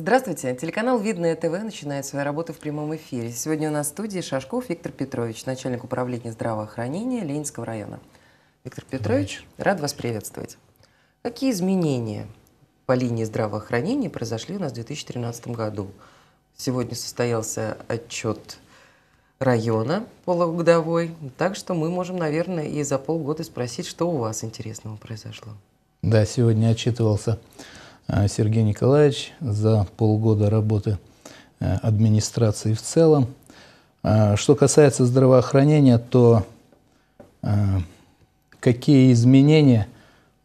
Здравствуйте. Телеканал «Видное ТВ» начинает свою работу в прямом эфире. Сегодня у нас в студии Шашков Виктор Петрович, начальник управления здравоохранения Ленинского района. Виктор Петрович, рад вас приветствовать. Какие изменения по линии здравоохранения произошли у нас в 2013 году? Сегодня состоялся отчет района полугодовой, так что мы можем, наверное, и за полгода спросить, что у вас интересного произошло. Да, сегодня отчитывался а, Сергей Николаевич за полгода работы э, администрации в целом. А, что касается здравоохранения, то э, какие изменения,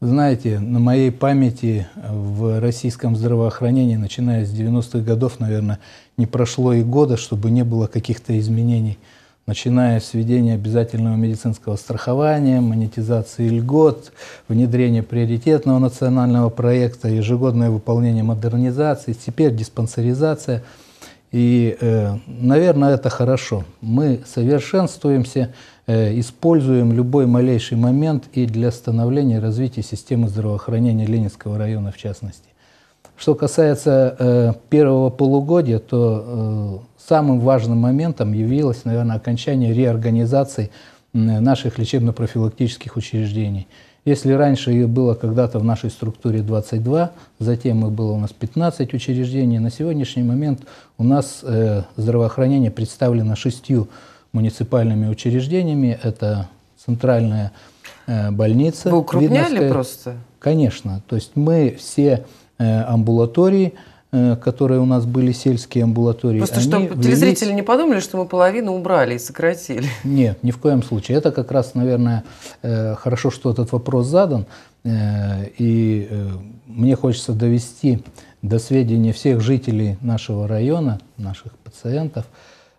знаете, на моей памяти в российском здравоохранении, начиная с 90-х годов, наверное, не прошло и года, чтобы не было каких-то изменений – начиная с введения обязательного медицинского страхования, монетизации льгот, внедрения приоритетного национального проекта, ежегодное выполнение модернизации, теперь диспансеризация. И, э, наверное, это хорошо. Мы совершенствуемся, э, используем любой малейший момент и для становления и развития системы здравоохранения Ленинского района в частности. Что касается э, первого полугодия, то э, самым важным моментом явилось, наверное, окончание реорганизации э, наших лечебно-профилактических учреждений. Если раньше их было когда-то в нашей структуре 22, затем их было у нас 15 учреждений, на сегодняшний момент у нас э, здравоохранение представлено шестью муниципальными учреждениями. Это центральная э, больница. Вы укрупняли Видновская. просто? Конечно. То есть мы все Э, амбулатории, э, которые у нас были сельские амбулатории. Просто чтобы велись... телезрители не подумали, что мы половину убрали и сократили. Нет, ни в коем случае. Это как раз, наверное, э, хорошо, что этот вопрос задан. И мне хочется довести до сведения всех жителей нашего района, наших пациентов,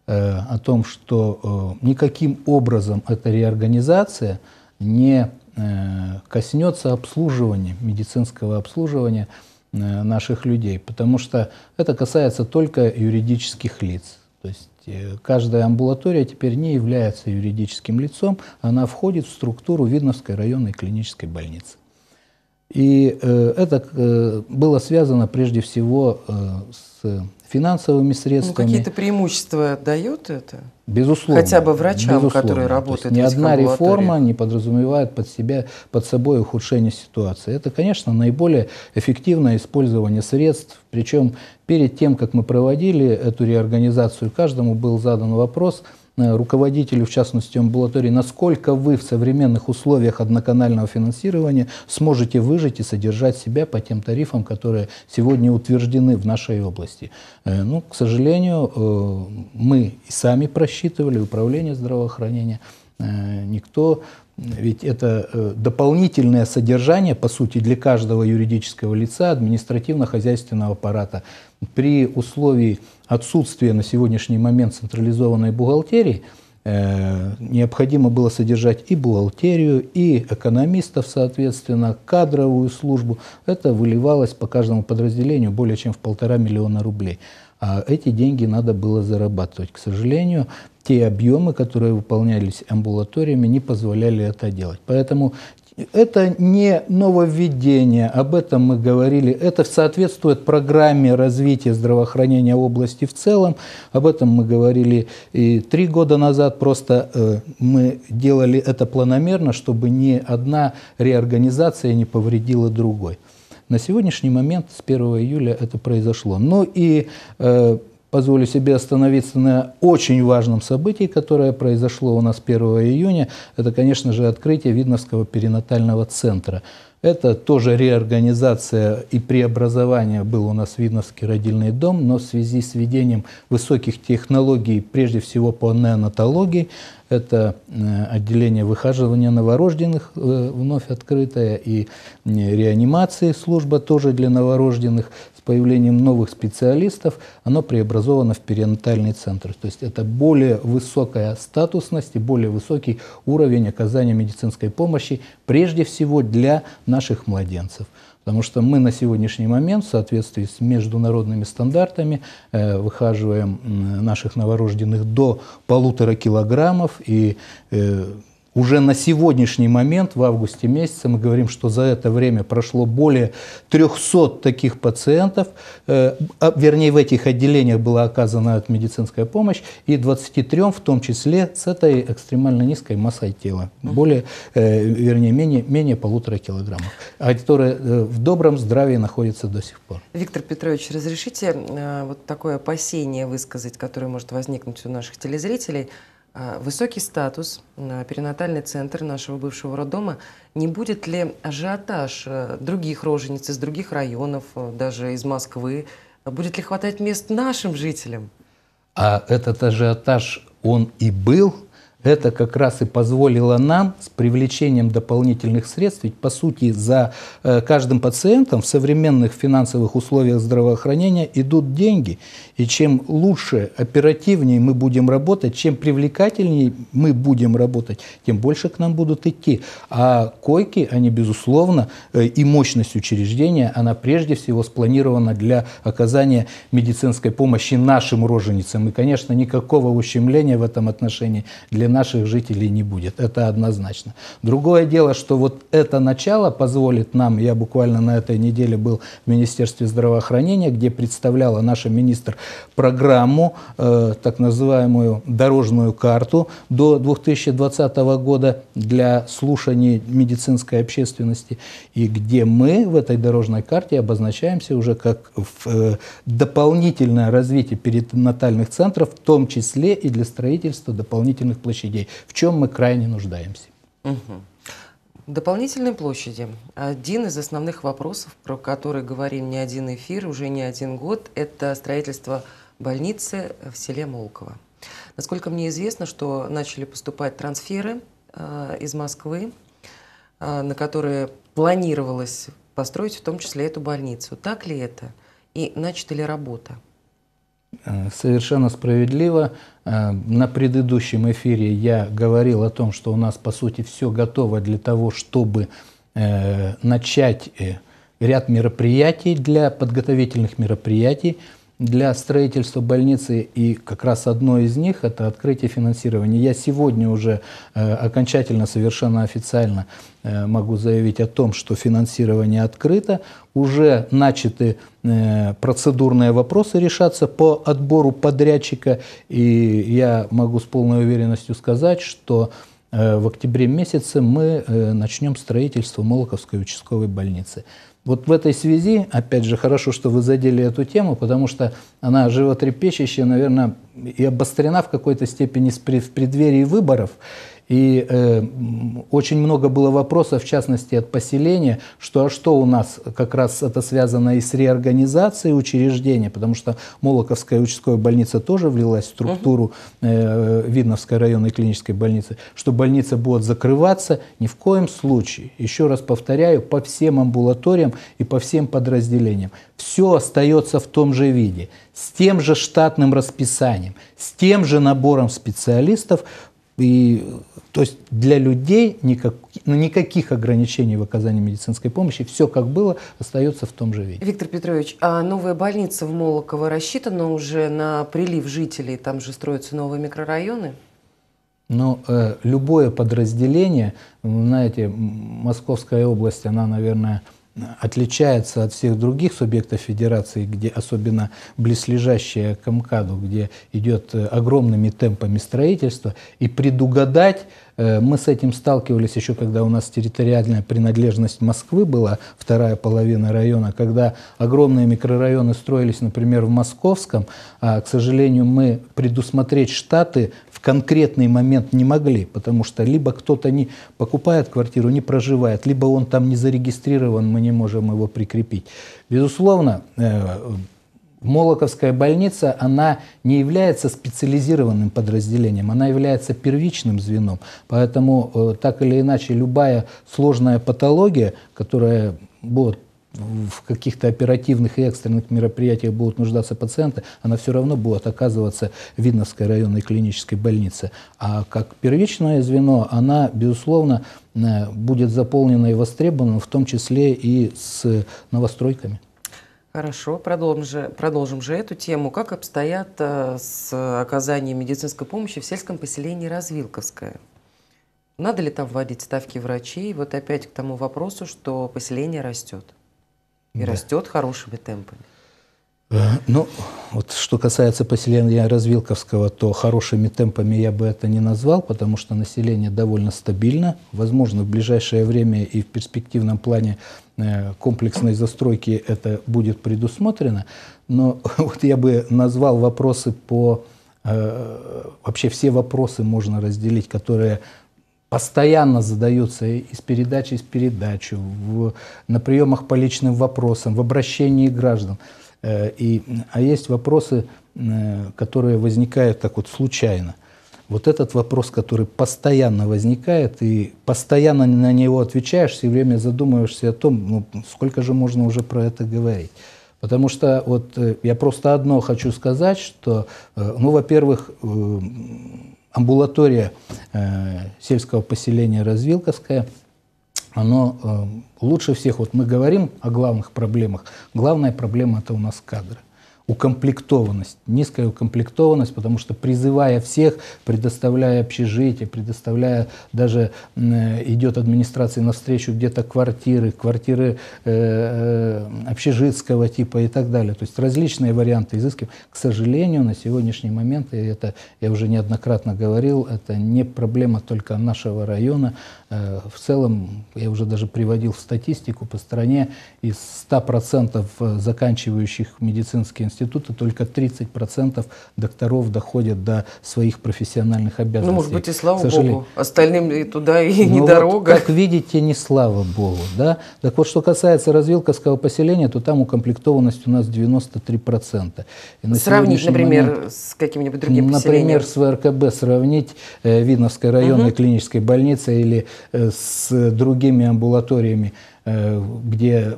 о том, что никаким образом эта реорганизация не коснется обслуживания, медицинского обслуживания – Э, наших людей, потому что это касается только юридических лиц. То есть э, каждая амбулатория теперь не является юридическим лицом, она входит в структуру Видновской районной клинической больницы. И э, это было связано прежде всего с финансовыми ну, средствами. Ну, какие-то преимущества дает это? Безусловно. Хотя бы врачам, безусловно. которые работают ни в Ни одна реформа не подразумевает под, себя, под собой ухудшение ситуации. Это, конечно, наиболее эффективное использование средств. Причем перед тем, как мы проводили эту реорганизацию, каждому был задан вопрос – Э, руководителю, в частности, амбулатории, насколько вы в современных условиях одноканального финансирования сможете выжить и содержать себя по тем тарифам, которые сегодня утверждены в нашей области. Э, ну, к сожалению, э, мы и сами просчитывали, управление здравоохранения, никто ведь это дополнительное содержание, по сути, для каждого юридического лица административно-хозяйственного аппарата. При условии отсутствие на сегодняшний момент централизованной бухгалтерии, э, необходимо было содержать и бухгалтерию, и экономистов, соответственно, кадровую службу. Это выливалось по каждому подразделению более чем в полтора миллиона рублей. А эти деньги надо было зарабатывать. К сожалению, те объемы, которые выполнялись амбулаториями, не позволяли это делать. Поэтому это не нововведение, об этом мы говорили. Это соответствует программе развития здравоохранения области в целом. Об этом мы говорили и три года назад. Просто э, мы делали это планомерно, чтобы ни одна реорганизация не повредила другой. На сегодняшний момент с 1 июля это произошло. Ну и э, позволю себе остановиться на очень важном событии, которое произошло у нас 1 июня. Это, конечно же, открытие Видновского перинатального центра. Это тоже реорганизация и преобразование был у нас Видновский родильный дом, но в связи с введением высоких технологий, прежде всего по неонатологии, это э, отделение выхаживания новорожденных э, вновь открытое и э, реанимации служба тоже для новорожденных появлением новых специалистов оно преобразовано в перинатальный центр. То есть это более высокая статусность и более высокий уровень оказания медицинской помощи, прежде всего для наших младенцев. Потому что мы на сегодняшний момент в соответствии с международными стандартами э, выхаживаем наших новорожденных до полутора килограммов и э, уже на сегодняшний момент, в августе месяце, мы говорим, что за это время прошло более 300 таких пациентов. Э, а, вернее, в этих отделениях была оказана медицинская помощь. И 23, в том числе, с этой экстремально низкой массой тела. Более, э, вернее, менее, менее полутора килограммов. А которые э, в добром здравии находятся до сих пор. Виктор Петрович, разрешите вот такое опасение высказать, которое может возникнуть у наших телезрителей – а, высокий статус, а, перинатальный центр нашего бывшего роддома, не будет ли ажиотаж э, других рожениц из других районов, э, даже из Москвы, будет ли хватать мест нашим жителям? А этот ажиотаж, он и был – это как раз и позволило нам с привлечением дополнительных средств, ведь по сути за э, каждым пациентом в современных финансовых условиях здравоохранения идут деньги. И чем лучше, оперативнее мы будем работать, чем привлекательнее мы будем работать, тем больше к нам будут идти. А койки, они безусловно, э, и мощность учреждения, она прежде всего спланирована для оказания медицинской помощи нашим роженицам. И, конечно, никакого ущемления в этом отношении для наших жителей не будет. Это однозначно. Другое дело, что вот это начало позволит нам, я буквально на этой неделе был в Министерстве здравоохранения, где представляла наша министр программу, э, так называемую дорожную карту до 2020 года для слушаний медицинской общественности, и где мы в этой дорожной карте обозначаемся уже как в, э, дополнительное развитие перинатальных центров, в том числе и для строительства дополнительных площадей площадей, в чем мы крайне нуждаемся. Угу. Дополнительные площади. Один из основных вопросов, про который говорим не один эфир, уже не один год, это строительство больницы в селе Молково. Насколько мне известно, что начали поступать трансферы э, из Москвы, э, на которые планировалось построить в том числе эту больницу. Так ли это? И начата ли работа? Э, совершенно справедливо. Э, на предыдущем эфире я говорил о том, что у нас, по сути, все готово для того, чтобы э, начать э, ряд мероприятий для подготовительных мероприятий для строительства больницы, и как раз одно из них – это открытие финансирования. Я сегодня уже э, окончательно, совершенно официально э, могу заявить о том, что финансирование открыто. Уже начаты э, процедурные вопросы решаться по отбору подрядчика, и я могу с полной уверенностью сказать, что э, в октябре месяце мы э, начнем строительство Молоковской участковой больницы. Вот в этой связи, опять же, хорошо, что вы задели эту тему, потому что она животрепещущая, наверное, и обострена в какой-то степени в преддверии выборов. И э, очень много было вопросов, в частности, от поселения, что а что у нас как раз это связано и с реорганизацией учреждения, потому что Молоковская участковая больница тоже влилась в структуру э, Видновской районной клинической больницы, что больница будет закрываться ни в коем случае. Еще раз повторяю, по всем амбулаториям и по всем подразделениям. Все остается в том же виде, с тем же штатным расписанием, с тем же набором специалистов, и, то есть для людей никак, ну, никаких ограничений в оказании медицинской помощи, все как было, остается в том же виде. Виктор Петрович, а новая больница в Молоково рассчитана уже на прилив жителей? Там же строятся новые микрорайоны? Но ну, э, любое подразделение, знаете, Московская область, она, наверное, отличается от всех других субъектов федерации, где особенно близлежащая к МКАДу, где идет э, огромными темпами строительство, и предугадать Э, мы с этим сталкивались еще, когда у нас территориальная принадлежность Москвы была, вторая половина района, когда огромные микрорайоны строились, например, в Московском. А, к сожалению, мы предусмотреть штаты в конкретный момент не могли, потому что либо кто-то не покупает квартиру, не проживает, либо он там не зарегистрирован, мы не можем его прикрепить. Безусловно, э, Молоковская больница, она не является специализированным подразделением, она является первичным звеном. Поэтому э, так или иначе любая сложная патология, которая будет в каких-то оперативных и экстренных мероприятиях будут нуждаться пациенты, она все равно будет оказываться в Видновской районной клинической больнице. А как первичное звено, она, безусловно, э, будет заполнена и востребована, в том числе и с новостройками. Хорошо, продолжим же, продолжим же эту тему. Как обстоят э, с оказанием медицинской помощи в сельском поселении Развилковское? Надо ли там вводить ставки врачей? Вот опять к тому вопросу, что поселение растет. И да. растет хорошими темпами. Э, ну, вот что касается поселения Развилковского, то хорошими темпами я бы это не назвал, потому что население довольно стабильно. Возможно, в ближайшее время и в перспективном плане э, комплексной застройки это будет предусмотрено. Но вот я бы назвал вопросы по... Э, вообще все вопросы можно разделить, которые постоянно задаются из передачи в передачу, в, на приемах по личным вопросам, в обращении граждан – Э, и, а есть вопросы, э, которые возникают так вот случайно. Вот этот вопрос, который постоянно возникает, и постоянно на него отвечаешь, все время задумываешься о том, ну, сколько же можно уже про это говорить. Потому что вот э, я просто одно хочу сказать, что, ну, во-первых, амбулатория сельского поселения Развилковская – оно э, лучше всех, вот мы говорим о главных проблемах, главная проблема это у нас кадры. Укомплектованность, низкая укомплектованность, потому что призывая всех, предоставляя общежитие, предоставляя даже э, идет администрации навстречу где-то квартиры, квартиры э, э общежитского типа и так далее. То есть различные варианты изыскиваем. К сожалению, на сегодняшний момент, и это я уже неоднократно говорил, это не проблема только нашего района, Э, в целом, я уже даже приводил в статистику, по стране из 100% э, заканчивающих медицинские институты только 30% докторов доходят до своих профессиональных обязанностей. Ну, может быть, и слава сожалению. богу, остальным и туда и ну, не дорога. как видите, не слава богу. Да? Так вот, что касается развилковского поселения, то там укомплектованность у нас 93%. И на сравнить, например, момент, с каким-нибудь другим например, поселением? Например, с ВРКБ сравнить э, Видновской районной угу. клинической больницей или Э, с другими амбулаториями, э, где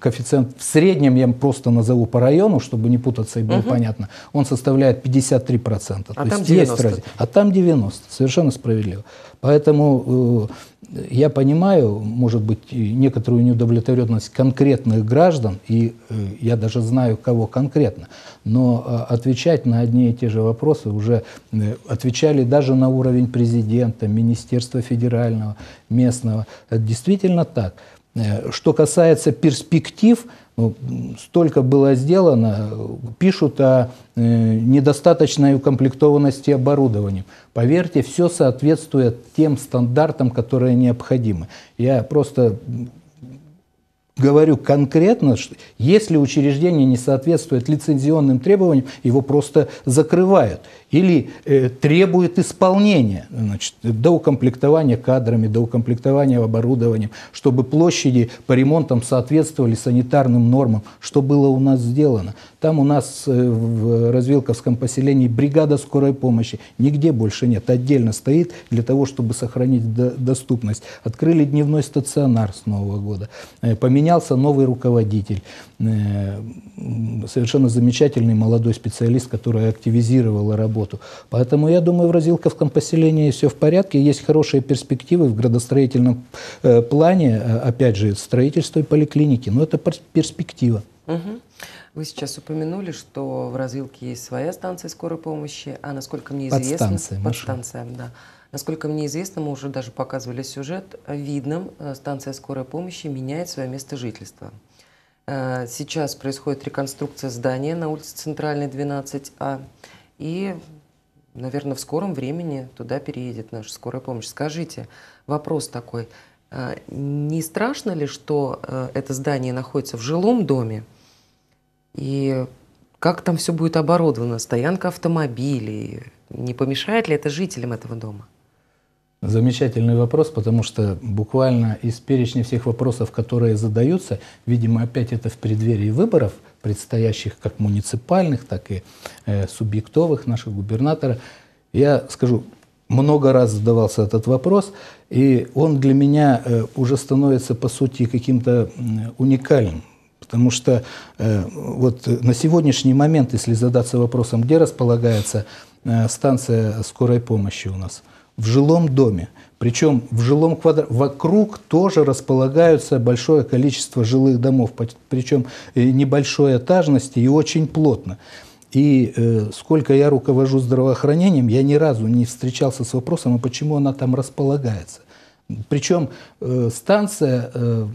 коэффициент в среднем, я просто назову по району, чтобы не путаться и было угу. понятно, он составляет 53%. А То там есть 90%. Есть, а там 90%, совершенно справедливо. Поэтому э, я понимаю, может быть, некоторую неудовлетворенность конкретных граждан, и э, я даже знаю, кого конкретно, но э, отвечать на одни и те же вопросы уже отвечали даже на уровень президента, Министерства федерального, местного. Это действительно так. Что касается перспектив, ну, столько было сделано, пишут о э, недостаточной укомплектованности оборудования. Поверьте, все соответствует тем стандартам, которые необходимы. Я просто говорю конкретно, что если учреждение не соответствует лицензионным требованиям, его просто закрывают или э, требует исполнения, значит, до укомплектования кадрами, до укомплектования оборудованием, чтобы площади по ремонтам соответствовали санитарным нормам, что было у нас сделано. Там у нас э, в Развилковском поселении бригада скорой помощи. Нигде больше нет. Отдельно стоит для того, чтобы сохранить доступность. Открыли дневной стационар с Нового года. Э, поменялся новый руководитель. Э, совершенно замечательный молодой специалист, который активизировал работу. Поэтому я думаю, в Разилковском поселении все в порядке. Есть хорошие перспективы в градостроительном плане. Опять же, строительство поликлиники. Но это перспектива. Угу. Вы сейчас упомянули, что в развилке есть своя станция скорой помощи, а насколько мне известно... Подстанция. Подстанция, да. Насколько мне известно, мы уже даже показывали сюжет, видным э, станция скорой помощи меняет свое место жительства. Э, сейчас происходит реконструкция здания на улице Центральной, 12А. И, наверное, в скором времени туда переедет наша скорая помощь. Скажите, вопрос такой. Э, не страшно ли, что это здание находится в жилом доме, и как там все будет оборудовано? Стоянка автомобилей. Не помешает ли это жителям этого дома? Замечательный вопрос, потому что буквально из перечня всех вопросов, которые задаются, видимо, опять это в преддверии выборов, предстоящих как муниципальных, так и э, субъектовых наших губернатора, я скажу, много раз задавался этот вопрос, и он для меня э, уже становится, по сути, каким-то уникальным Потому что э, вот на сегодняшний момент, если задаться вопросом, где располагается э, станция скорой помощи у нас, в жилом доме. Причем в жилом квадрате вокруг тоже располагаются большое количество жилых домов, причем небольшой этажности и очень плотно. И э, сколько я руковожу здравоохранением, я ни разу не встречался с вопросом, а почему она там располагается. Причем э, станция э,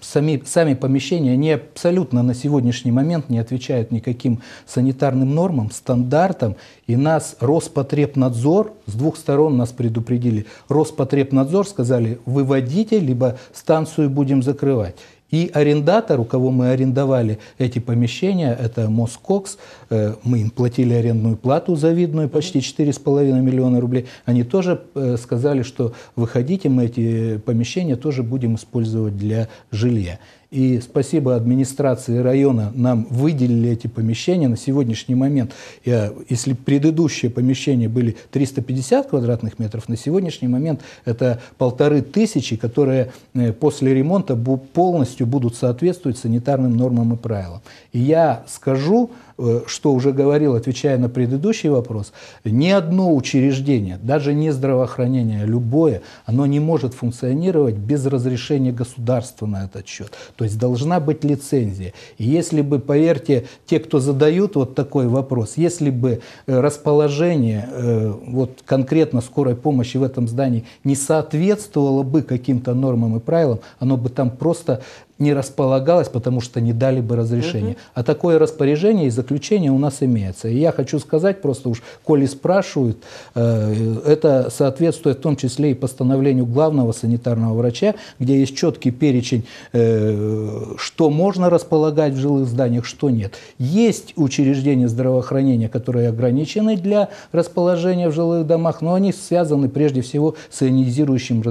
сами, сами помещения не абсолютно на сегодняшний момент не отвечают никаким санитарным нормам, стандартам. И нас Роспотребнадзор, с двух сторон нас предупредили, Роспотребнадзор сказали, выводите, либо станцию будем закрывать. И арендатор, у кого мы арендовали эти помещения, это Москокс, э, мы им платили арендную плату завидную, почти 4,5 миллиона рублей, они тоже э, сказали, что выходите, мы эти помещения тоже будем использовать для жилья. И спасибо администрации района нам выделили эти помещения. На сегодняшний момент, я, если предыдущие помещения были 350 квадратных метров, на сегодняшний момент это полторы тысячи, которые э, после ремонта полностью будут соответствовать санитарным нормам и правилам. И я скажу, Э, что уже говорил, отвечая на предыдущий вопрос, ни одно учреждение, даже не здравоохранение, любое, оно не может функционировать без разрешения государства на этот счет. То есть должна быть лицензия. И если бы, поверьте, те, кто задают вот такой вопрос, если бы э, расположение э, вот конкретно скорой помощи в этом здании не соответствовало бы каким-то нормам и правилам, оно бы там просто не располагалось, потому что не дали бы разрешения. Угу. А такое распоряжение и заключение у нас имеется. И я хочу сказать просто уж, коли спрашивают, э, это соответствует в том числе и постановлению главного санитарного врача, где есть четкий перечень, э, что можно располагать в жилых зданиях, что нет. Есть учреждения здравоохранения, которые ограничены для расположения в жилых домах, но они связаны прежде всего с ионизирующим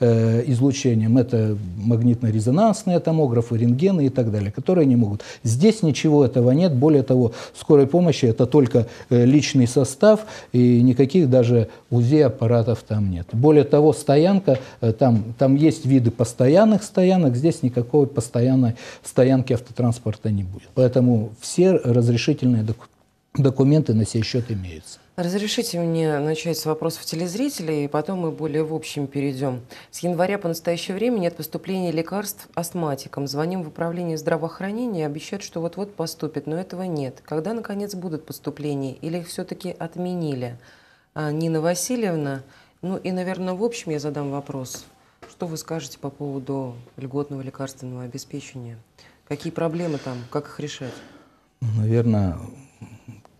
э, излучением. Это магнитно-резонансные томографы, рентгены и так далее, которые не могут. Здесь ничего этого нет. Более того, скорой помощи это только э, личный состав, и никаких даже УЗИ-аппаратов там нет. Более того, стоянка, э, там, там есть виды постоянных стоянок, здесь никакой постоянной стоянки автотранспорта не будет. Поэтому все разрешительные документы документы на сей счет имеются. Разрешите мне начать с вопросов телезрителей, и потом мы более в общем перейдем. С января по настоящее время нет поступления лекарств астматикам. Звоним в управление здравоохранения, обещают, что вот-вот поступит, но этого нет. Когда, наконец, будут поступления или их все-таки отменили? А Нина Васильевна, ну и, наверное, в общем я задам вопрос. Что вы скажете по поводу льготного лекарственного обеспечения? Какие проблемы там? Как их решать? Ну, наверное,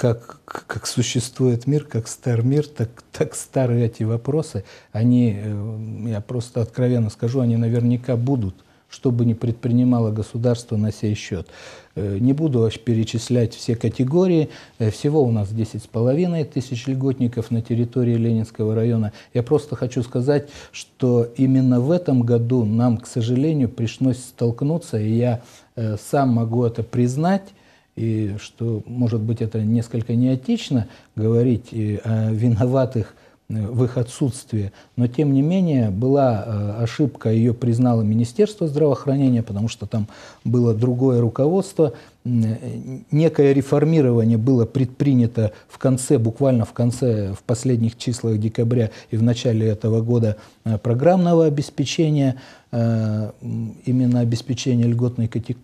как, как существует мир, как стар мир, так, так старые эти вопросы, они, э, я просто откровенно скажу, они наверняка будут, что бы ни предпринимало государство на сей счет. Э, не буду перечислять все категории. Э, всего у нас 10,5 тысяч льготников на территории Ленинского района. Я просто хочу сказать, что именно в этом году нам, к сожалению, пришлось столкнуться, и я сам могу это признать, и что, может быть, это несколько неэтично говорить о виноватых э, в их отсутствии, но тем не менее была э, ошибка, ее признало Министерство здравоохранения, потому что там было другое руководство, э, некое реформирование было предпринято в конце, буквально в конце, в последних числах декабря и в начале этого года программного обеспечения, именно обеспечения льготной категории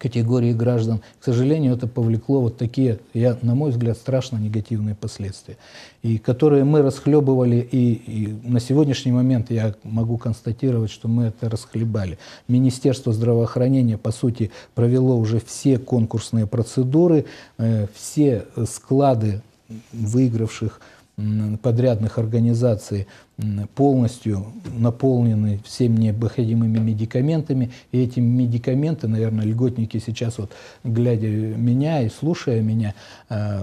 категории граждан. К сожалению, это повлекло вот такие, я, на мой взгляд, страшно негативные последствия, и которые мы расхлебывали, и, и на сегодняшний момент я могу констатировать, что мы это расхлебали. Министерство здравоохранения, по сути, провело уже все конкурсные процедуры, э, все склады выигравших подрядных организаций полностью наполнены всеми необходимыми медикаментами. И эти медикаменты, наверное, льготники сейчас вот, глядя меня и слушая меня, э,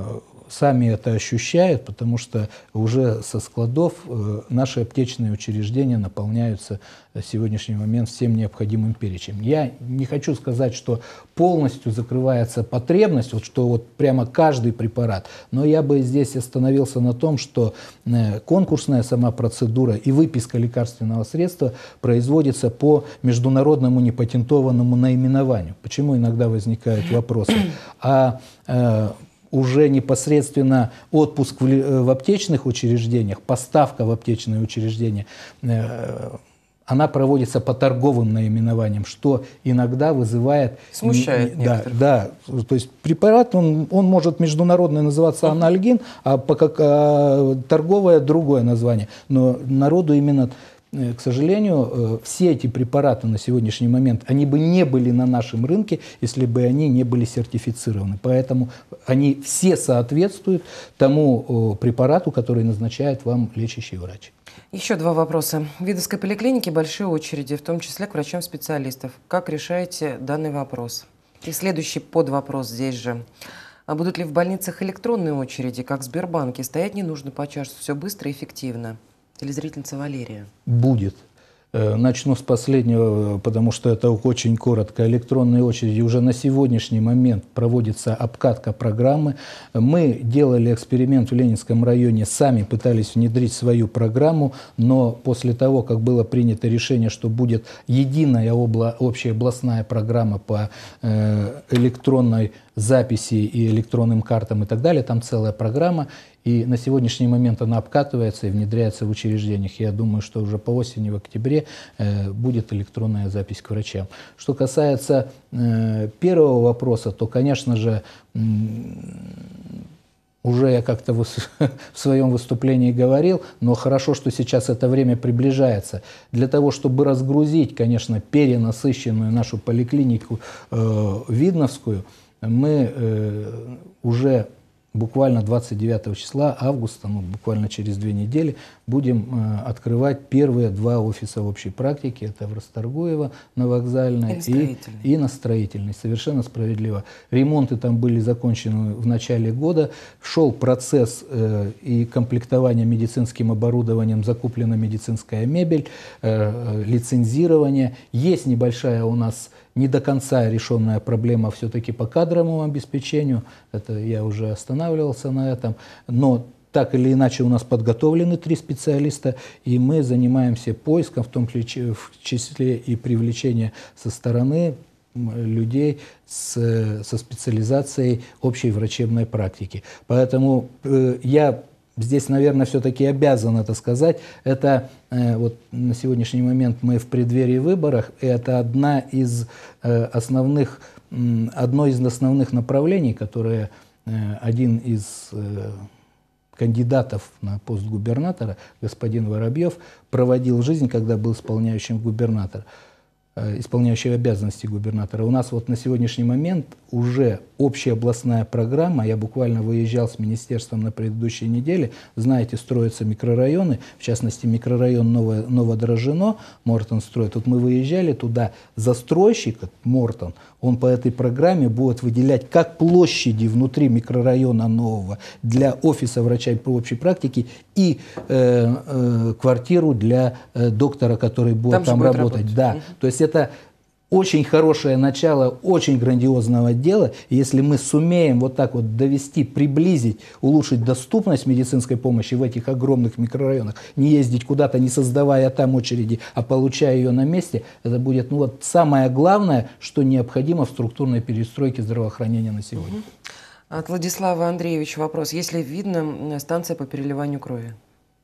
сами это ощущают, потому что уже со складов э, наши аптечные учреждения наполняются на э, сегодняшний момент всем необходимым перечнем. Я не хочу сказать, что полностью закрывается потребность, вот что вот прямо каждый препарат, но я бы здесь остановился на том, что э, конкурсная сама процедура и выписка лекарственного средства производится по международному непатентованному наименованию. Почему иногда возникают вопросы? А уже непосредственно отпуск в, э, в аптечных учреждениях, поставка в аптечные учреждения, э, она проводится по торговым наименованиям, что иногда вызывает... Смущает да, да, то есть препарат, он, он может международно называться анальгин, а, по, как, а торговое другое название. Но народу именно Э, к сожалению, э, все эти препараты на сегодняшний момент, они бы не были на нашем рынке, если бы они не были сертифицированы. Поэтому они все соответствуют тому препарату, который назначает вам лечащий врач. Еще два вопроса. В Видовской поликлинике большие очереди, в том числе к врачам специалистов. Как решаете данный вопрос? И следующий подвопрос здесь же. А будут ли в больницах электронные очереди, как в Сбербанке? Стоять не нужно по часу, все быстро и эффективно. Телезрительница Валерия. Будет. Э, начну с последнего, потому что это очень коротко. Электронные очереди уже на сегодняшний момент проводится обкатка программы. Мы делали эксперимент в Ленинском районе, сами пытались внедрить свою программу, но после того, как было принято решение, что будет единая обла общая областная программа по э, электронной записи и электронным картам и так далее, там целая программа, и на сегодняшний момент она обкатывается и внедряется в учреждениях. Я думаю, что уже по осени, в октябре э, будет электронная запись к врачам. Что касается э, первого вопроса, то, конечно же, уже я как-то в, своем выступлении говорил, но хорошо, что сейчас это время приближается. Для того, чтобы разгрузить, конечно, перенасыщенную нашу поликлинику э, Видновскую, мы э, уже буквально 29 числа августа, ну, буквально через две недели, будем э, открывать первые два офиса общей практики. Это в Расторгуево на вокзальной и, и, и на строительной. Совершенно справедливо. Ремонты там были закончены в начале года. Шел процесс э, и комплектования медицинским оборудованием, закуплена медицинская мебель, э, э лицензирование. Есть небольшая у нас не до конца решенная проблема все-таки по кадровому обеспечению, это я уже останавливался на этом, но так или иначе у нас подготовлены три специалиста, и мы занимаемся поиском, в том числе и привлечением со стороны людей с, со специализацией общей врачебной практики. Поэтому э, я здесь, наверное, все-таки обязан это сказать, это э, вот на сегодняшний момент мы в преддверии выборов, и это одна из э, основных, одно из основных направлений, которое э, один из кандидатов на пост губернатора, господин Воробьев, проводил жизнь, когда был исполняющим губернатора. Э, исполняющие обязанности губернатора. У нас вот на сегодняшний момент уже общая областная программа, я буквально выезжал с министерством на предыдущей неделе, знаете, строятся микрорайоны, в частности микрорайон Новое, Новодрожжено, Мортон строит. Вот мы выезжали туда, застройщик Мортон, он по этой программе будет выделять как площади внутри микрорайона нового для офиса врача по общей практике и э, э, квартиру для э, доктора, который будет там, там работать. работать. Да, угу. то есть это очень хорошее начало очень грандиозного дела, если мы сумеем вот так вот довести, приблизить, улучшить доступность медицинской помощи в этих огромных микрорайонах, не ездить куда-то, не создавая там очереди, а получая ее на месте, это будет ну, вот самое главное, что необходимо в структурной перестройке здравоохранения на сегодня. От Владислава Андреевича вопрос. Есть ли видно э, станция по переливанию крови?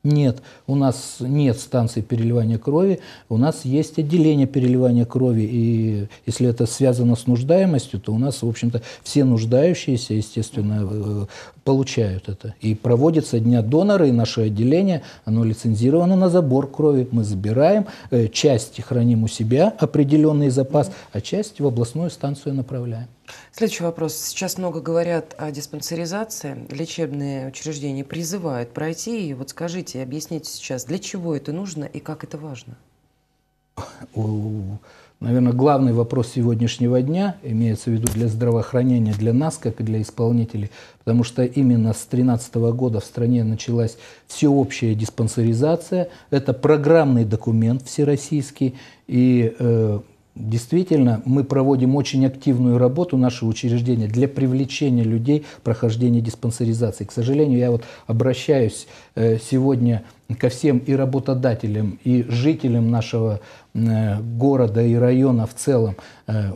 Нет, у нас нет станции переливания крови, у нас есть отделение переливания крови, и если это связано с нуждаемостью, то у нас, в общем-то, все нуждающиеся, естественно, э, получают это. И проводится Дня донора, и наше отделение, оно лицензировано на забор крови. Мы забираем, э, часть храним у себя, определенный запас, а часть в областную станцию направляем. Следующий вопрос. Сейчас много говорят о диспансеризации. Лечебные учреждения призывают пройти. И вот скажите, объясните сейчас, для чего это нужно и как это важно? Наверное, главный вопрос сегодняшнего дня, имеется в виду для здравоохранения, для нас, как и для исполнителей, потому что именно с 2013 года в стране началась всеобщая диспансеризация. Это программный документ всероссийский, и э, Действительно, мы проводим очень активную работу нашего учреждения для привлечения людей прохождения диспансеризации. К сожалению, я вот обращаюсь э, сегодня ко всем и работодателям, и жителям нашего э, города и района в целом. Э,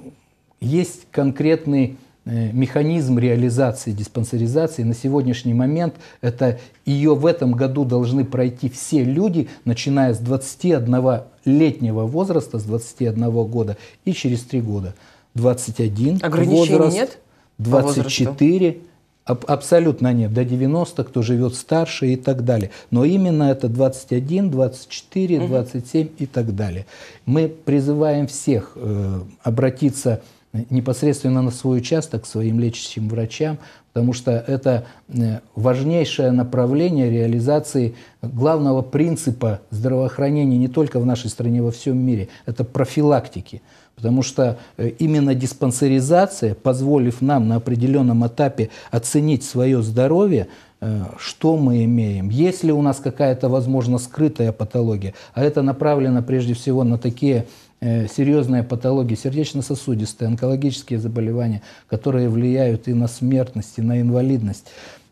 есть конкретный Э, механизм реализации диспансеризации на сегодняшний момент это ее в этом году должны пройти все люди, начиная с 21 летнего возраста, с 21 года и через 3 года. 21 Ограничений возраст, нет? 24 Абсолютно нет. До 90, кто живет старше и так далее. Но именно это 21, 24, 27 угу. и так далее. Мы призываем всех э, обратиться к непосредственно на свой участок, к своим лечащим врачам, потому что это э, важнейшее направление реализации главного принципа здравоохранения не только в нашей стране, а во всем мире. Это профилактики. Потому что э, именно диспансеризация, позволив нам на определенном этапе оценить свое здоровье, э, что мы имеем, есть ли у нас какая-то, возможно, скрытая патология, а это направлено прежде всего на такие Э, серьезные патологии, сердечно-сосудистые, онкологические заболевания, которые влияют и на смертность, и на инвалидность.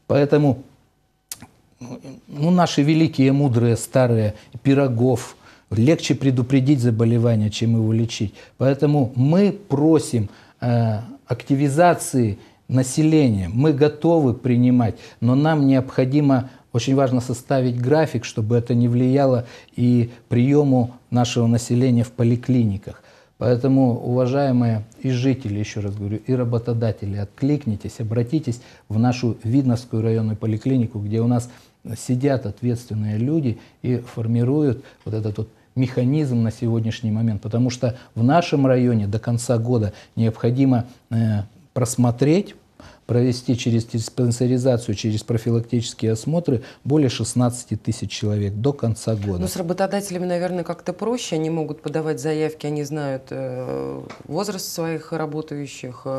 Поэтому ну, наши великие, мудрые, старые, Пирогов, легче предупредить заболевание, чем его лечить. Поэтому мы просим э, активизации населения, мы готовы принимать, но нам необходимо очень важно составить график, чтобы это не влияло и приему нашего населения в поликлиниках. Поэтому, уважаемые и жители, еще раз говорю, и работодатели, откликнитесь, обратитесь в нашу Видновскую районную поликлинику, где у нас сидят ответственные люди и формируют вот этот вот механизм на сегодняшний момент, потому что в нашем районе до конца года необходимо э, просмотреть провести через диспансеризацию, через профилактические осмотры более 16 тысяч человек до конца года. Но ну, с работодателями, наверное, как-то проще. Они могут подавать заявки, они знают э, возраст своих работающих. Э.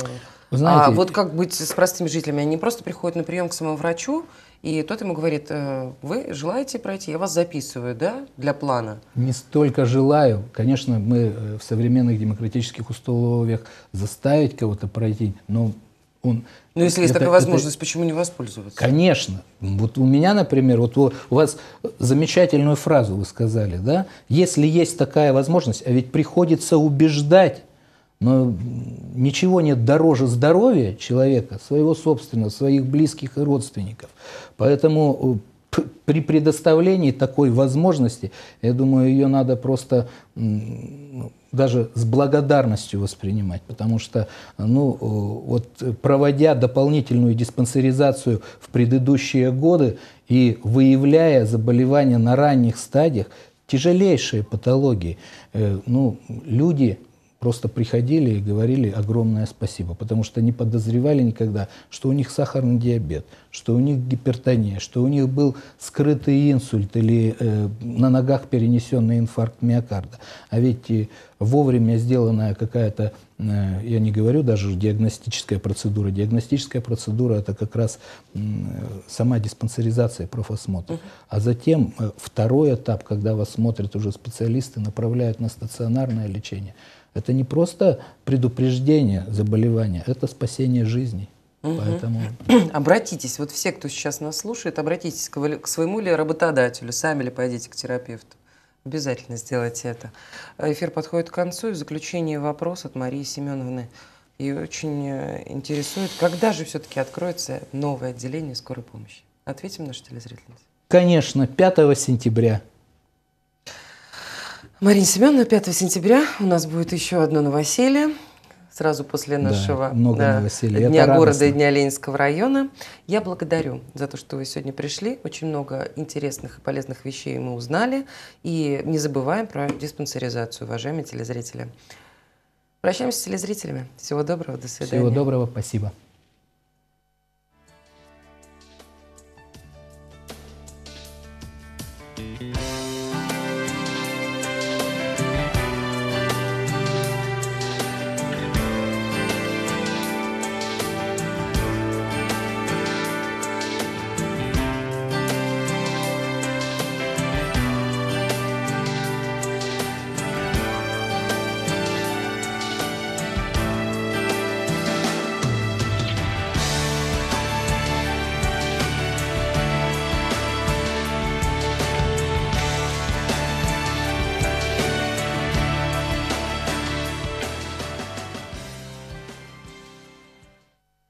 А знаете, а вот как быть с простыми жителями? Они просто приходят на прием к самому врачу, и тот ему говорит, э, вы желаете пройти, я вас записываю, да, для плана? Не столько желаю. Конечно, мы в современных демократических условиях заставить кого-то пройти, но он но ну, если это, есть такая возможность, это... почему не воспользоваться? Конечно. Вот у меня, например, вот у, у вас замечательную фразу вы сказали, да? Если есть такая возможность, а ведь приходится убеждать, но ничего нет дороже здоровья человека, своего собственного, своих близких и родственников. Поэтому э, при предоставлении такой возможности, я думаю, ее надо просто даже с благодарностью воспринимать, потому что, ну, э, вот проводя дополнительную диспансеризацию в предыдущие годы и выявляя заболевания на ранних стадиях, тяжелейшие патологии, э, ну, люди просто приходили и говорили огромное спасибо, потому что не подозревали никогда, что у них сахарный диабет, что у них гипертония, что у них был скрытый инсульт или э, на ногах перенесенный инфаркт миокарда. А ведь и вовремя сделанная какая-то, э, я не говорю даже диагностическая процедура, диагностическая процедура это как раз э, сама диспансеризация профосмотра. Угу. А затем э, второй этап, когда вас смотрят уже специалисты, направляют на стационарное лечение – это не просто предупреждение заболевания, это спасение жизни. Поэтому... Обратитесь, вот все, кто сейчас нас слушает, обратитесь к, к своему ли работодателю, сами ли пойдите к терапевту. Обязательно сделайте это. Эфир подходит к концу. И в заключение вопрос от Марии Семеновны. И очень э, интересует, когда же все-таки откроется новое отделение скорой помощи? Ответим наши телезрительницы. Конечно, 5 сентября Марина Семеновна, 5 сентября у нас будет еще одно новоселье. Сразу после нашего да, много да, Дня Это города радостно. и Дня Ленинского района. Я благодарю за то, что вы сегодня пришли. Очень много интересных и полезных вещей мы узнали. И не забываем про диспансеризацию, уважаемые телезрители. Прощаемся с телезрителями. Всего доброго, до свидания. Всего доброго, спасибо.